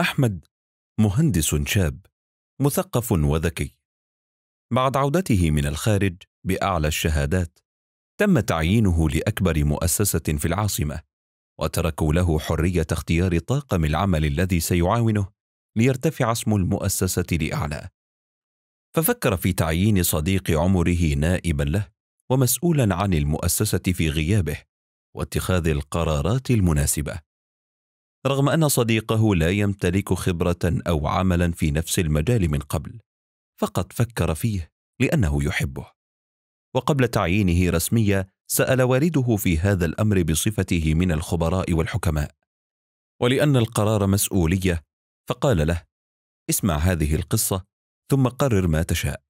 أحمد مهندس شاب مثقف وذكي بعد عودته من الخارج بأعلى الشهادات تم تعيينه لأكبر مؤسسة في العاصمة وتركوا له حرية اختيار طاقم العمل الذي سيعاونه ليرتفع اسم المؤسسة لأعلى ففكر في تعيين صديق عمره نائبا له ومسؤولا عن المؤسسة في غيابه واتخاذ القرارات المناسبة رغم ان صديقه لا يمتلك خبره او عملا في نفس المجال من قبل فقد فكر فيه لانه يحبه وقبل تعيينه رسميا سال والده في هذا الامر بصفته من الخبراء والحكماء ولان القرار مسؤوليه فقال له اسمع هذه القصه ثم قرر ما تشاء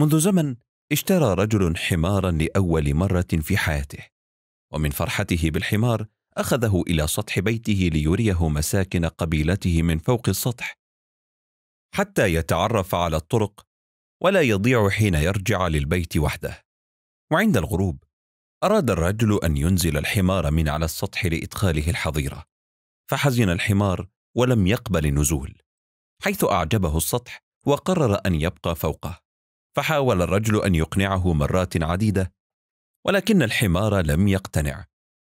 منذ زمن اشترى رجل حمارا لاول مره في حياته ومن فرحته بالحمار أخذه إلى سطح بيته ليريه مساكن قبيلته من فوق السطح حتى يتعرف على الطرق ولا يضيع حين يرجع للبيت وحده وعند الغروب أراد الرجل أن ينزل الحمار من على السطح لإدخاله الحظيرة فحزن الحمار ولم يقبل النزول حيث أعجبه السطح وقرر أن يبقى فوقه فحاول الرجل أن يقنعه مرات عديدة ولكن الحمار لم يقتنع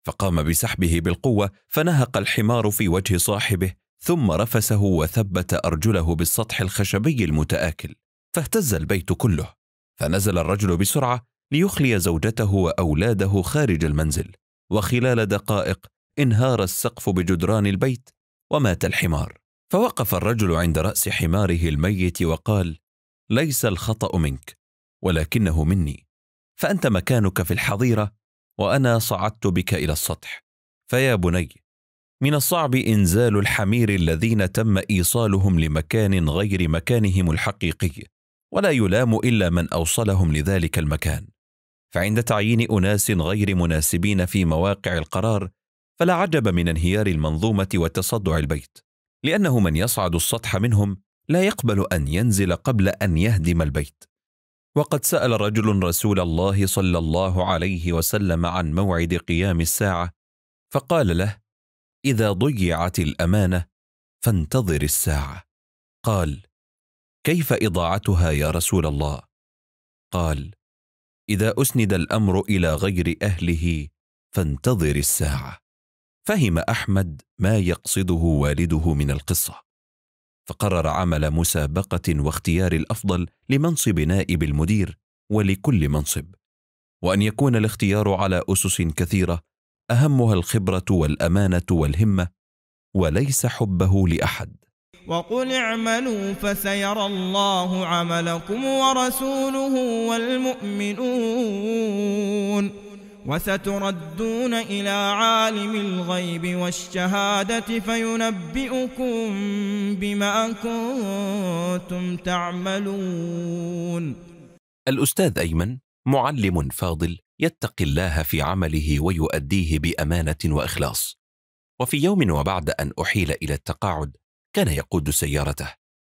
فقام بسحبه بالقوه فنهق الحمار في وجه صاحبه ثم رفسه وثبت ارجله بالسطح الخشبي المتاكل فاهتز البيت كله فنزل الرجل بسرعه ليخلي زوجته واولاده خارج المنزل وخلال دقائق انهار السقف بجدران البيت ومات الحمار فوقف الرجل عند راس حماره الميت وقال ليس الخطا منك ولكنه مني فانت مكانك في الحظيره وانا صعدت بك الى السطح فيا بني من الصعب انزال الحمير الذين تم ايصالهم لمكان غير مكانهم الحقيقي ولا يلام الا من اوصلهم لذلك المكان فعند تعيين اناس غير مناسبين في مواقع القرار فلا عجب من انهيار المنظومه وتصدع البيت لانه من يصعد السطح منهم لا يقبل ان ينزل قبل ان يهدم البيت وقد سأل رجل رسول الله صلى الله عليه وسلم عن موعد قيام الساعة فقال له إذا ضيعت الأمانة فانتظر الساعة قال كيف إضاعتها يا رسول الله؟ قال إذا أسند الأمر إلى غير أهله فانتظر الساعة فهم أحمد ما يقصده والده من القصة فقرر عمل مسابقة واختيار الأفضل لمنصب نائب المدير ولكل منصب وأن يكون الاختيار على أسس كثيرة أهمها الخبرة والأمانة والهمة وليس حبه لأحد وقل اعملوا فسيرى الله عملكم ورسوله والمؤمنون وستردون إلى عالم الغيب والشهادة فينبئكم بما كنتم تعملون الأستاذ أيمن معلم فاضل يتقي الله في عمله ويؤديه بأمانة وإخلاص وفي يوم وبعد أن أحيل إلى التقاعد كان يقود سيارته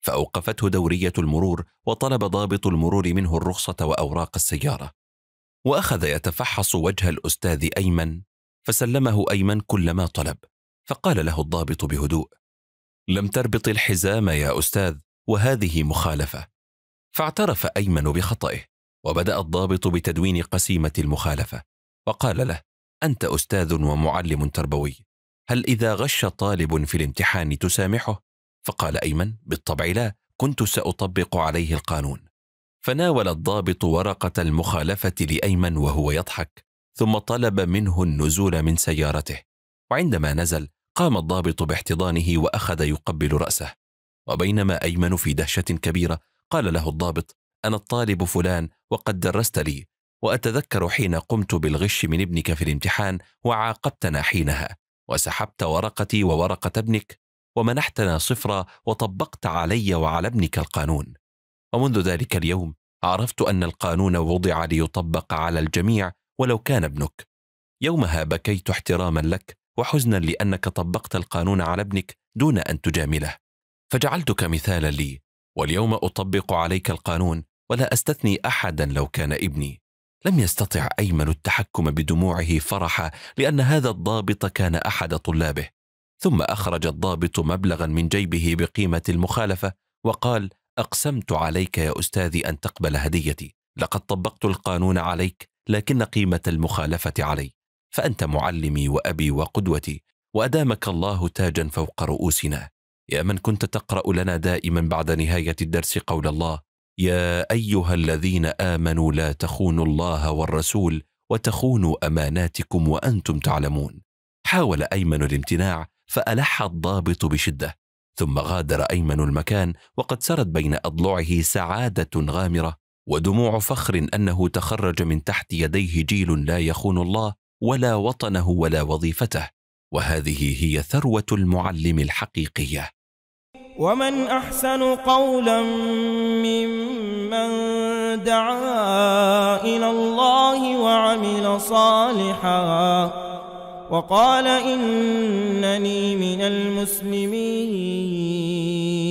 فأوقفته دورية المرور وطلب ضابط المرور منه الرخصة وأوراق السيارة واخذ يتفحص وجه الاستاذ ايمن فسلمه ايمن كل ما طلب فقال له الضابط بهدوء لم تربط الحزام يا استاذ وهذه مخالفه فاعترف ايمن بخطئه وبدا الضابط بتدوين قسيمه المخالفه وقال له انت استاذ ومعلم تربوي هل اذا غش طالب في الامتحان تسامحه فقال ايمن بالطبع لا كنت ساطبق عليه القانون فناول الضابط ورقة المخالفة لأيمن وهو يضحك، ثم طلب منه النزول من سيارته، وعندما نزل قام الضابط باحتضانه وأخذ يقبل رأسه، وبينما أيمن في دهشة كبيرة قال له الضابط: أنا الطالب فلان وقد درست لي، وأتذكر حين قمت بالغش من ابنك في الامتحان وعاقبتنا حينها، وسحبت ورقتي وورقة ابنك، ومنحتنا صفرا وطبقت علي وعلى ابنك القانون. ومنذ ذلك اليوم عرفت أن القانون وضع ليطبق على الجميع ولو كان ابنك يومها بكيت احتراما لك وحزنا لأنك طبقت القانون على ابنك دون أن تجامله فجعلتك مثالا لي واليوم أطبق عليك القانون ولا أستثني أحدا لو كان ابني لم يستطع أيمن التحكم بدموعه فرحا لأن هذا الضابط كان أحد طلابه ثم أخرج الضابط مبلغا من جيبه بقيمة المخالفة وقال اقسمت عليك يا استاذي ان تقبل هديتي لقد طبقت القانون عليك لكن قيمه المخالفه علي فانت معلمي وابي وقدوتي وادامك الله تاجا فوق رؤوسنا يا من كنت تقرا لنا دائما بعد نهايه الدرس قول الله يا ايها الذين امنوا لا تخونوا الله والرسول وتخونوا اماناتكم وانتم تعلمون حاول ايمن الامتناع فالح الضابط بشده ثم غادر ايمن المكان وقد سرت بين اضلعه سعاده غامره ودموع فخر انه تخرج من تحت يديه جيل لا يخون الله ولا وطنه ولا وظيفته وهذه هي ثروه المعلم الحقيقيه ومن احسن قولا ممن دعا الى الله وعمل صالحا وقال إنني من المسلمين